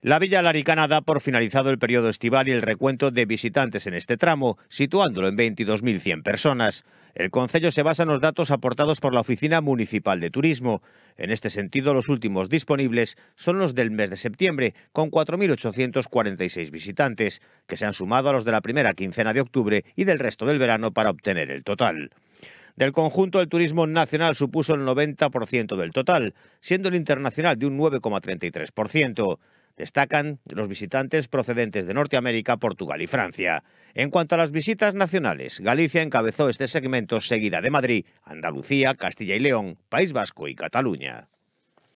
La Villa Laricana da por finalizado el periodo estival y el recuento de visitantes en este tramo, situándolo en 22.100 personas. El Concello se basa en los datos aportados por la Oficina Municipal de Turismo. En este sentido, los últimos disponibles son los del mes de septiembre, con 4.846 visitantes, que se han sumado a los de la primera quincena de octubre y del resto del verano para obtener el total. Del conjunto, el turismo nacional supuso el 90% del total, siendo el internacional de un 9,33%. Destacan los visitantes procedentes de Norteamérica, Portugal y Francia. En cuanto a las visitas nacionales, Galicia encabezó este segmento seguida de Madrid, Andalucía, Castilla y León, País Vasco y Cataluña.